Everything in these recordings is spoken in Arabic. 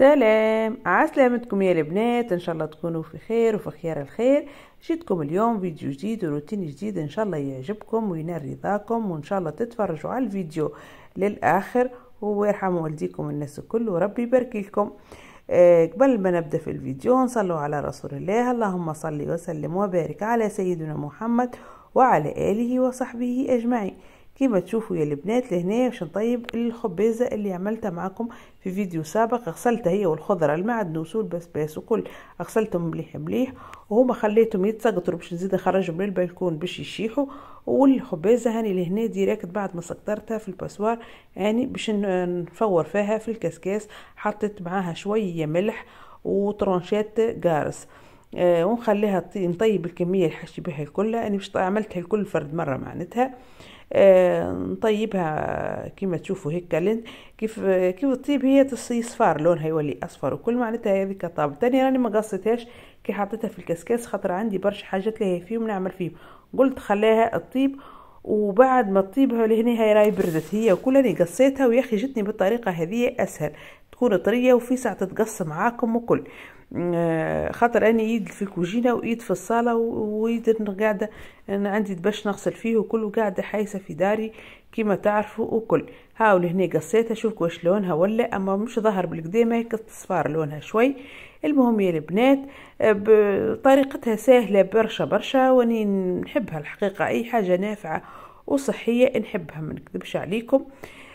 سلام عسلامتكم يا البنات ان شاء الله تكونوا في خير وفي خيار الخير جيتكم اليوم فيديو جديد وروتين جديد ان شاء الله يعجبكم وينال رضاكم وان شاء الله تتفرجوا على الفيديو للاخر ويرحم والديكم الناس الكل وربي يبارك لكم آه، قبل ما نبدا في الفيديو نصلوا على رسول الله اللهم صل وسلم وبارك على سيدنا محمد وعلى اله وصحبه اجمعين كيما تشوفوا يا البنات لهنا باش نطيب الخبازه اللي عملتها معاكم في فيديو سابق غسلتها هي والخضره المعدنوس والبسباس وكل غسلتهم مليح مليح وهما خليتهم يتسقطروا باش نزيد نخرجهم من البلكون باش يشيحوا والخبازه هاني لهنا ديريكت بعد ما سقطرتها في الباسوار يعني باش نفور فيها في الكسكاس حطيت معاها شويه ملح وترونشات جارس آه ونخليها نطيب الكميه اللي حشي بها الكل انا باش عملتها الكل فرد مره معناتها آه، نطيبها كما تشوفوا هيك لين كيف كيف تطيب هي تصفر لونها يولي اصفر وكل معناتها هذيك طابت تاني راني ما قصيتهاش كي حطيتها في الكسكاس خاطر عندي برشا حاجات لي فيهم نعمل فيهم قلت خليها تطيب وبعد ما تطيبها لهنا هي راهي بردت هي وكل راني قصيتها ويا اخي جتني بالطريقه هذه اسهل تكون طريه وفي ساعه تتقص معاكم وكل آه، خاطر انا يد في الكوجينه وايد في الصاله ويد قاعده انا عندي دبش نغسل فيه وكله قاعده حايسه في داري كما تعرفوا وكل هاو لهنا قصيتها شوفوا واش لونها ولا اما مش ظهر بالقديمه هيك تصفار لونها شوي المهم يا البنات آه، بطريقتها سهله برشا برشا واني نحبها الحقيقه اي حاجه نافعه وصحيه نحبها ما نكذبش عليكم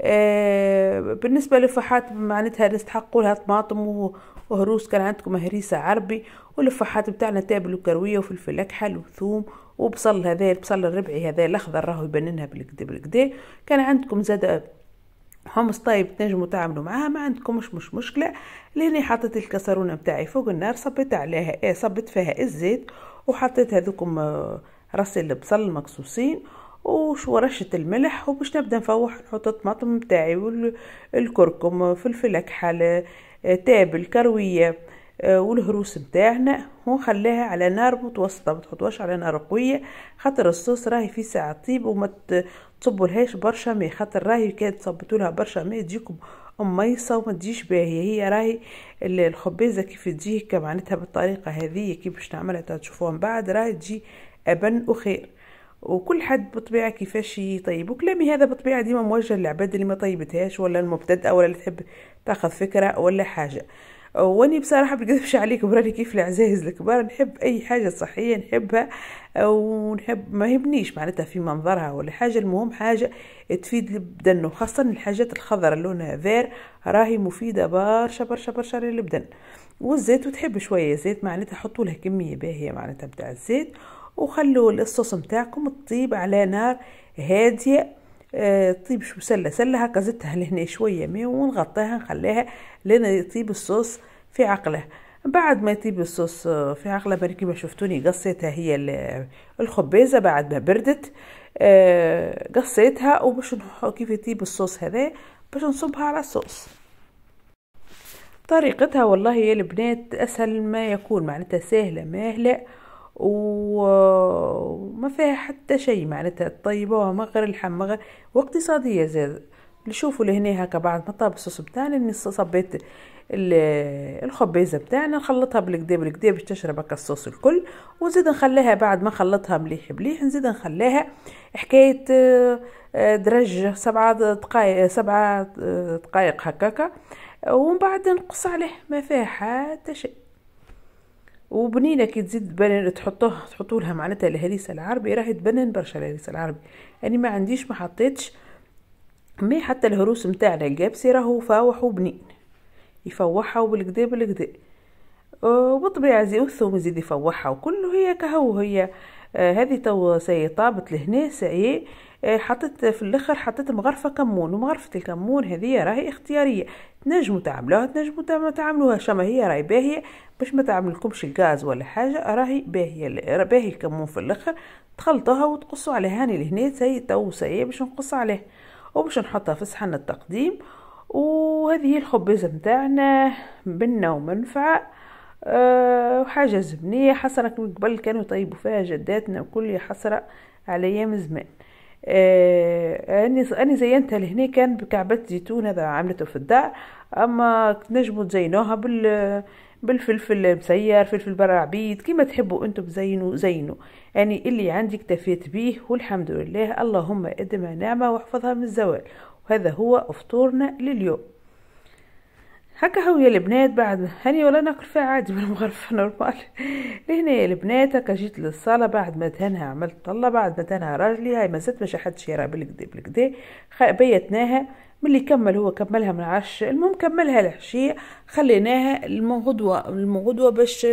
آه بالنسبه للفحات معناتها نستحقوا لها طماطم وهروس كان عندكم هريسة عربي واللفاحات بتاعنا تابل وكروية وفلفل أكحل وثوم وبصل هذا البصل الربعي هذا الأخضر راهو يبننها بالكدي بالكدي كان عندكم زاد حمص طيب تنجموا تعملوا معاها ما عندكمش مش مشكلة لاني حطيت الكسرونة بتاعي فوق النار صبيت عليها ايه صبيت فيها الزيت وحطيت هذوكم آه، راس البصل المقصوصين وش ورشة الملح وباش نبدا نفوح نحط الطماطم نتاعي والكركم فلفل اكحل آه، تابل كرويه آه، والهروس نتاعنا ونخليها على نار متوسطه ما تحطوهاش على نار قويه خاطر الصوص راهي في ساعه طيب وما تصبولهاش برشا ماء خاطر راهي كان تصبتولها برشا ماء تجيكم أميصة وما تجيش باهيه هي راهي الخبيزه كيف تجيك معناتها بالطريقه هذه كيف باش نعملها تشوفوها من بعد راهي تجي ابن وخير وكل حد بطبيعه كيفاش يطيب وكلامي هذا بطبيعه ديما موجه للعباد اللي ما طيبتهاش ولا المبتدئه ولا اللي تحب تاخذ فكره ولا حاجه واني بصراحه بنكذبش عليك براني كيف العزايز الكبار نحب اي حاجه صحيه نحبها ونحب ما يبنيش معناتها في منظرها ولا حاجه المهم حاجه تفيد البدن وخاصه الحاجات الخضر لونها فير راهي مفيده برشا برشا برشا للبدن والزيت وتحب شويه زيت معناتها حطوا لها كميه باهيه معناتها بتاع الزيت وخلوا الصوص نتاعكم تطيب على نار هاديه آه طيب شو سله سله هكا زدتها لهنا شويه ماء ونغطيها نخليها لين يطيب الصوص في عقله بعد ما يطيب الصوص آه، في عقله بركي ما شفتوني قصيتها هي الخبيزه بعد ما بردت آه قصيتها وباش كيف يطيب الصوص هذا باش نصبها على الصوص طريقتها والله يا البنات اسهل ما يكون معناتها سهله ماهله وما فيها حتى شيء معناتها طيبوها ما غير اللحم غير واقتصادية زاد نشوفوا لهنا هكا بعد ما طاب الصوص بتاعنا اني صبيت الخبيزة بتاعنا نخلطها بالكدا بالكدا باش تشرب هكا الصوص الكل ونزيد نخليها بعد ما نخلطها مليح مليح نزيد نخليها حكاية آه، درج سبعة دقايق سبعة آه، دقايق هكاكا ومن بعد نقص عليه ما فيها حتى شيء وبنينه كي تزيد تبان تحطوه تحطوا لها معناتها الهريسه العربي راهي تبنن برشا الهريسه العربي انا يعني ما عنديش ما حطيتش مي حتى الهروس نتاعنا الجابسي راهو فاوح وبنين يفوحها وبالكدا بالكدا أه، وبالطبيعه زي الثوم يزيد يفوحها وكله هي كهو هي أه، هذه تو سي طابت لهنا سي إيه. آه حطيت في الاخر حطيت مغرفه كمون ومغرفه الكمون هذه راهي اختياريه تنجموا تعملوها تنجموا تعملوها شما هي راهي باهيه باش ما تعملكمش الغاز ولا حاجه راهي باهيه باهي الكمون في الاخر تخلطوها وتقصوا عليها هاني لهنا سي تو سي باش نقص عليه وباش نحطها في صحن التقديم وهذه هي الخبزه نتاعنا بنه ومنفعه أه وحاجه زبنيه حسره قبل كانوا يطيبوا فيها جداتنا وكل حسره على ايام زمان آه أني زينتها لهنا كان بكعبة زيتون هذا عملته في الدار اما تنجموا تزينوها بال بالفلفل المسير فلفل برا عبيد كيما تحبوا انتم زينوا زينوا يعني اللي عندي اكتفيت بيه والحمد لله اللهم ادمها نعمه واحفظها من الزوال وهذا هو فطورنا لليوم هكا هو يا البنات بعد هاني ولا فيها عادي بالمغرفة نورمال لهنا يا البنات هكا جيت للصالة بعد ما دهنها عملت طلة بعد ما دهنها راجلي هاي ما زدت ما حدش يا بالكدا بالكدا بيتناها واللي كمل هو كملها من عش المهم كملها العشية خليناها المغدوة المغدوة باش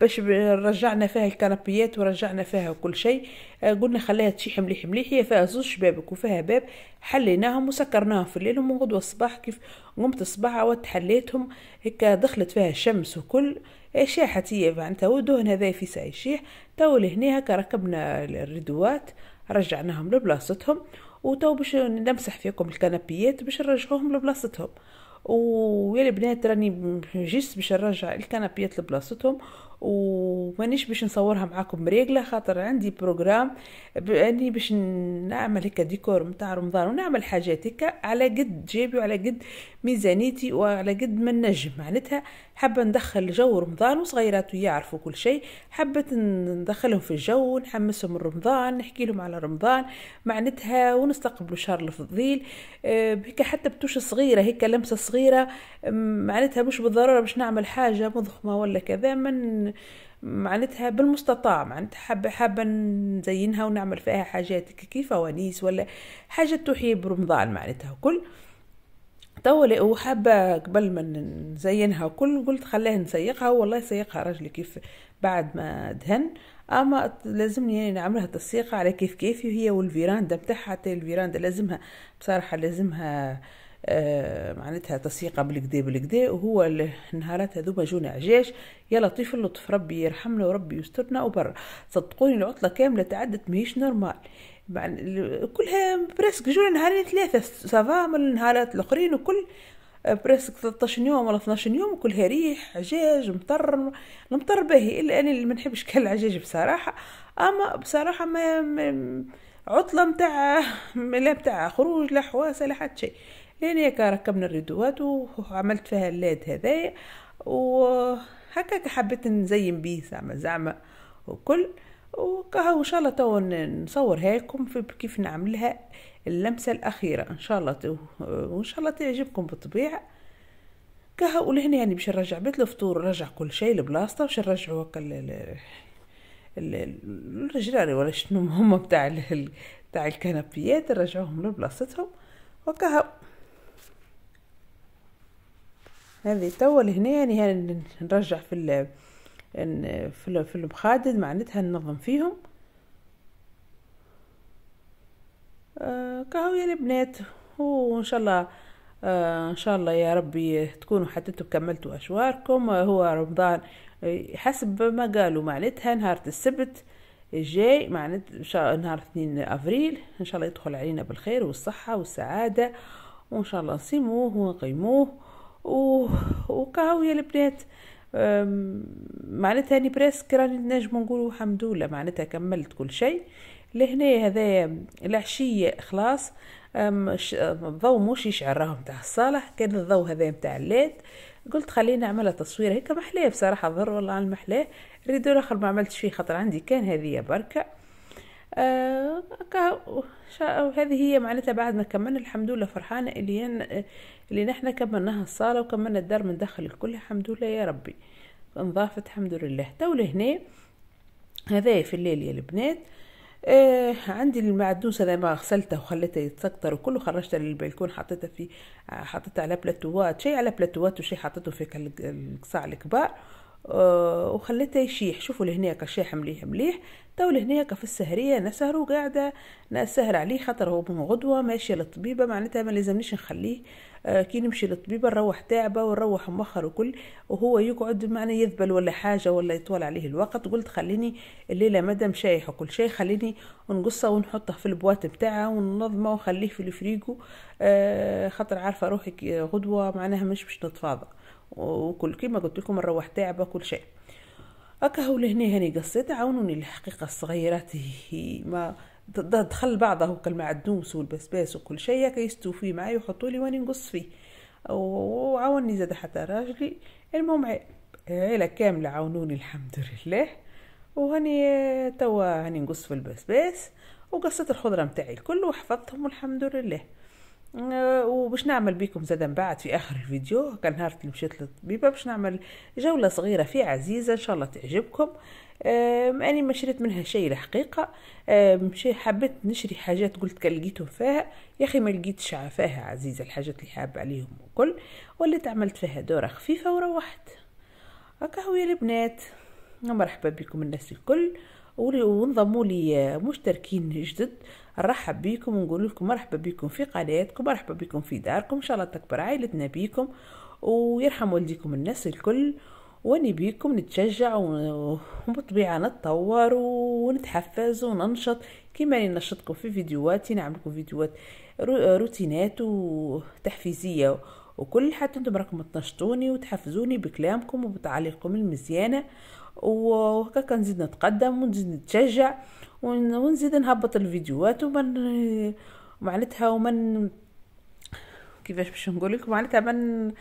باش رجعنا فيها الكنبيات ورجعنا فيها كل شيء آه، قلنا خليها تشيح مليح مليح هي فيها زوج شبابك وفيها باب حليناهم وسكرناهم في الليل ومن غدوه الصباح كيف قمت الصباح عاودت حليتهم هكا دخلت فيها الشمس وكل إيه، شاحت هي معناتها والدهن هذا في سايشيح تو لهنا هكا ركبنا الردوات رجعناهم لبلاصتهم وتو باش نمسح فيكم الكنبيات باش نرجعوهم لبلاصتهم ويا البنات راني جيت باش نرجع الكنبيات لبلاصتهم ومانيش باش نصورها معاكم مريقله خاطر عندي بروجرام باني باش نعمل هكا ديكور نتاع رمضان ونعمل حاجات هكا على قد جيبي وعلى قد ميزانيتي وعلى قد ما نجم معناتها حابه ندخل جو رمضان وصغيرات يعرفوا كل شيء حبيت ندخلهم في الجو ونحمسهم رمضان نحكي لهم على رمضان معناتها ونستقبلوا شهر الفضيل آه، هكا حتى بتوش صغيره هكا لمسه صغيره معناتها مش بالضروره باش نعمل حاجه مضخمه ولا كذا من معناتها بالمستطاع معناتها حابة حابة نزينها ونعمل فيها حاجات كيف فوانيس ولا حاجة تحيي برمضان معناتها وكل توا وحابة قبل ما نزينها كل قلت خليها نسيقها والله سيقها راجلي كيف بعد ما دهن اما لازمني يعني نعملها تسيقة على كيف كيفي وهي والفيراندا بتاعها حتى الفيراندا لازمها بصراحة لازمها آه آه، معناتها تسيقه بالكدي بالكدي وهو نهارات هذوما جونا عجاج يا لطيف اللطف ربي يرحمنا وربي يسترنا وبرا صدقوني العطله كامله تعدت ماهيش نورمال كلها برسك جونا نهارين ثلاثه سافا من النهارات الاخرين وكل برسك 13 يوم ولا 12 يوم كلها ريح عجاج مطر المطر باهي الا انا ما نحبش كل العجاج بصراحه اما بصراحه ما عطله نتاع لا نتاع خروج لا حواسه لا حتى شيء هنا هكا ركبنا الريدوات وعملت فيها اللاد هذايا وهكاك حبيت نزين بيه زعما زعما وكل وكهو ان شاء الله تو نصورها لكم في كيف نعملها اللمسه الاخيره ان شاء الله تو وان شاء الله تعجبكم بالطبيعه كهو ولهنا يعني باش نرجع بيت الفطور نرجع كل شيء لبلاصته باش نرجعوا هكا الرجال ولا شنو هما بتاع ال... بتاع الكنبيات نرجعوهم لبلاصتهم وكهو هذه توا لهنا يعني نرجع في ال في في المخادد معناتها ننظم فيهم آه كهو يا البنات وان شاء الله آه ان شاء الله يا ربي تكونوا حتى كملتوا اشواركم آه هو رمضان حسب ما قالوا معناتها نهار السبت الجاي معناتها نهار اثنين افريل ان شاء الله يدخل علينا بالخير والصحه والسعاده وان شاء الله نصيموه ونقيموه يا البنات معناتها اني بريسك راني نجم نقولو الحمد لله معناتها كملت كل شيء لهنا هذايا العشية خلاص الضو مش يشعر راهو نتاع الصالح كان الضو هذا نتاع الليد قلت خليني نعملها تصوير هيك محلاه بصراحة ضر والله على المحلاه ريدو الاخر ما عملتش فيه خاطر عندي كان هذه بركة وهذه آه، هي معناتها بعد ما كملنا الحمد لله فرحانة اللي اللي نحنا كملناها الصالة وكملنا الدار من داخل الكل الحمد لله يا ربي انضافت الحمد لله تو لهنا هذا في الليل يا البنات آه عندي المعدوس هذا ما غسلته وخليته يتسكتر وكله خرجته للبلكون حطيته في حطيته على بلاتوات شيء على بلاتوات وشيء حطيته في القصاع الكبار آه، وخليته يشيح شوفوا لهناك شاح مليح مليح تو لهناك في السهرية نسهر وقاعدة نسهر عليه خاطر هو من غدوة ماشية للطبيبة معناتها ما لازمنيش نخليه آه، كي نمشي للطبيبة نروح تعبة ونروح مؤخر وكل وهو يقعد معنا يذبل ولا حاجة ولا يطول عليه الوقت قلت خليني الليلة مدام شايح وكل شيء خليني نقصه ونحطه في البوات بتاعه وننظمه ونخليه في الفريجو آه، خاطر عارفة روحي غدوة معناها مش باش نتفاضى وكل كيما قلت لكم نروح تعب كل شيء أكهو لهنا هاني قصيت عاونوني الحقيقة الصغيرات ما دخل بعضه كالمعدومس والبسباس وكل شيء يستو فيه معايا ويحطوا لي واني نقص فيه وعاوني زاد حتى راجلي المهم عيلة كاملة عاونوني الحمد لله وهني توا هني نقص في البسباس وقصت الخضرة متاعي الكل وحفظتهم والحمد لله آه، وباش نعمل بيكم زادا من بعد في اخر الفيديو كان نهار اللي مشيت للطبيبه باش نعمل جوله صغيره في عزيزه ان شاء الله تعجبكم اني ما شريت منها شيء الحقيقه مشي حبيت نشري حاجات قلت كان لقيتهم فيها يا اخي ما لقيتش عفاها عزيزه الحاجات اللي حاب عليهم وكل وليت عملت فيها دوره خفيفه وروحت هكا هو يا البنات مرحبا بكم الناس الكل وانضموا لي مشتركين جدد نرحب بيكم ونقول لكم مرحبا بيكم في قناتكم مرحبا بيكم في داركم ان شاء الله تكبر عائلتنا بيكم ويرحم والديكم الناس الكل واني بيكم نتشجع وبالطبيعة نتطور ونتحفز وننشط كما ننشطكم في فيديوهاتي نعملكم فيديوهات روتينات وتحفيزية وكل حتى انتم راكم تنشطوني وتحفزوني بكلامكم وبتعليقكم المزيانة وهكا كنزيد نتقدم ونزيد نتشجع ونزيد نهبط الفيديوهات ومن معناتها ومن كيفاش باش نقول لكم معناتها من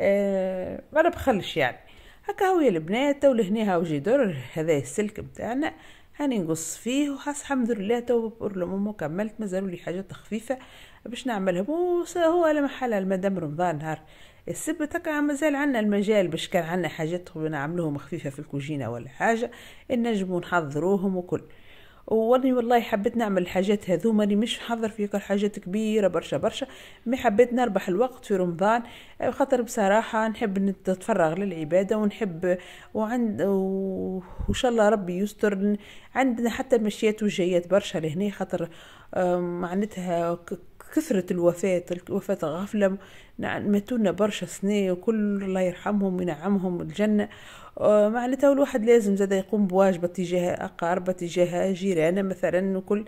آه نبخلش يعني هكا هو يا البنات تو لهنا هاو جي دور هذا السلك نتاعنا هاني نقص فيه وحس الحمد لله تو بقول لماما كملت مازالوا لي حاجات خفيفه باش نعملهم وهو على محل المدام رمضان نهار السب تقع مازال عنا المجال باش كان عنا حاجات نعملوهم خفيفه في الكوجينه ولا حاجه نجمو نحضروهم وكل واني والله حبيت نعمل الحاجات هذو ماني مش حاضر في حاجات كبيره برشا برشا مي حبيت نربح الوقت في رمضان خاطر بصراحه نحب نتفرغ للعباده ونحب وعند وان شاء الله ربي يستر عندنا حتى مشيات وجيات برشا لهنا خاطر آه، معناتها كثرة الوفاة الوفاة غفلة نعم، متونا برشا سنة وكل الله يرحمهم وينعمهم الجنة آه، معناتها الواحد لازم زاد يقوم بواجبه تجاه أقاربه تجاه جيرانه مثلا وكل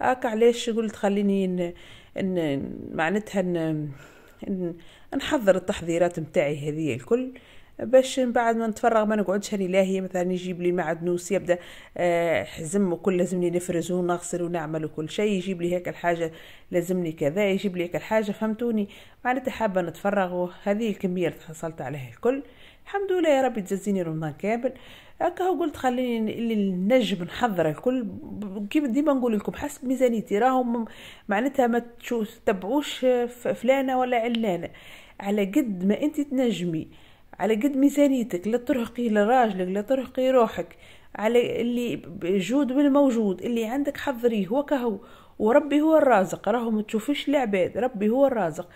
هاكا علاش قلت خليني إن إن معناتها إن نحضر التحضيرات متاعي هذه الكل باش من بعد ما نتفرغ ما نقعدش هاني لاهية مثلا يجيب لي معدنوس يبدا آه، حزم وكل لازمني نفرز ونغسل ونعمل وكل شيء يجيب لي هيك الحاجه لازمني كذا يجيب لي هيك الحاجه فهمتوني معناتها حابه نتفرغ وهذه الكميه اللي تحصلت عليها الكل الحمد لله يا ربي تجزيني رمضان كامل هكا قلت خليني اللي نجم نحضر الكل كيف ديما نقول لكم حسب ميزانيتي راهم معناتها ما تشوف تتبعوش فلانه ولا علانه على قد ما انت تنجمي على قد ميزانيتك لا ترهقي لراجلك لا ترهقي روحك على اللي جود بالموجود اللي عندك حضريه هو كهو وربي هو الرازق راهو ما تشوفش العباد ربي هو الرازق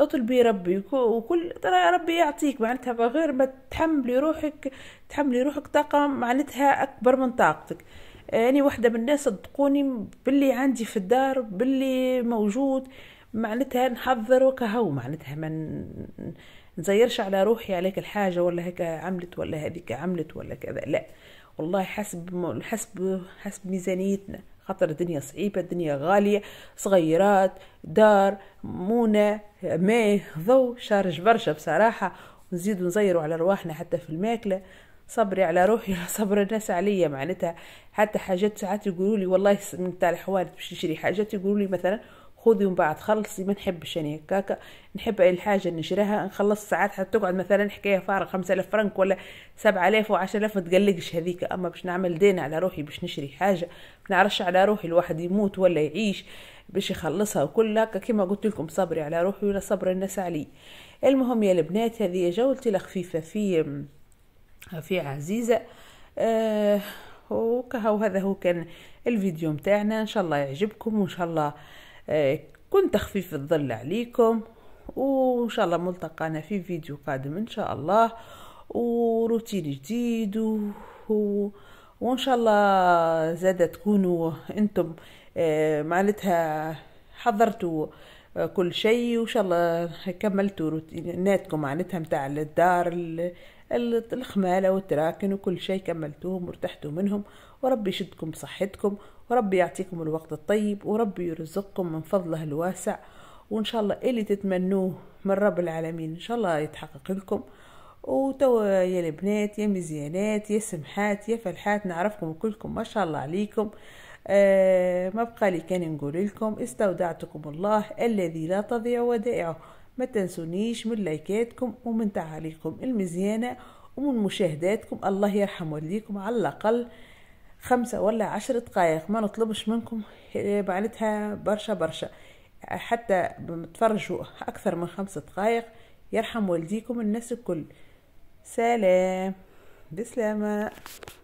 اطلبي ربي وكل ترى ربي يعطيك معناتها غير ما تحملي روحك تحملي روحك طاقة معناتها أكبر من طاقتك أنا يعني واحدة من الناس صدقوني باللي عندي في الدار باللي موجود معناتها نحضر وكهو معناتها من نزيرش على روحي عليك الحاجة ولا هيك عملت ولا هذيك عملت ولا كذا لا والله حسب حسب حسب ميزانيتنا خاطر الدنيا صعيبة الدنيا غالية صغيرات دار مونة ماء ضو شارج برشا بصراحة ونزيد نزيروا على رواحنا حتى في الماكلة صبري على روحي صبر الناس عليا معناتها حتى حاجات ساعات يقولوا لي والله نتاع الحوادث باش نشري حاجات يقولوا لي مثلا خذي ومن بعد خلصي ما نحبش انا يعني. هكاكا نحب اي حاجه نشريها نخلص ساعات حتى تقعد مثلا حكايه فارغ 5000 فرنك ولا 7000 و 10000 ما تقلقش هذيك اما باش نعمل دين على روحي باش نشري حاجه ما نعرفش على روحي الواحد يموت ولا يعيش باش يخلصها وكل هكا كما قلت لكم صبري على روحي ولا صبر الناس علي المهم يا البنات هذه جولتي الخفيفه في في عزيزه آه وكهو هذا هو كان الفيديو متاعنا ان شاء الله يعجبكم وان شاء الله إيه، كنت خفيف الظل عليكم وان شاء الله ملتقانا في فيديو قادم ان شاء الله وروتين جديد و... و... وان شاء الله زاد تكونوا انتم إيه، معناتها حضرتوا آه، كل شيء وان شاء الله كملتوا روتيناتكم معناتها متاع الدار الخماله والتراكن وكل شيء كملتوهم وارتحتوا منهم وربي يشدكم بصحتكم ورب يعطيكم الوقت الطيب وربي يرزقكم من فضله الواسع وإن شاء الله اللي تتمنوه من رب العالمين إن شاء الله يتحقق لكم وتوا يا البنات يا مزيانات يا سمحات يا فلحات نعرفكم كلكم ما شاء الله عليكم آه ما بقى لي كان نقول لكم استودعتكم الله الذي لا تضيع ودائعه ما تنسونيش من لايكاتكم ومن تعاليقكم المزيانه ومن مشاهداتكم الله يرحم والديكم على الاقل خمسة ولا عشر دقايق ما نطلبش منكم معناتها برشا برشا حتى تفرجوا أكثر من خمسة دقايق يرحم والديكم الناس الكل سلام بسلامة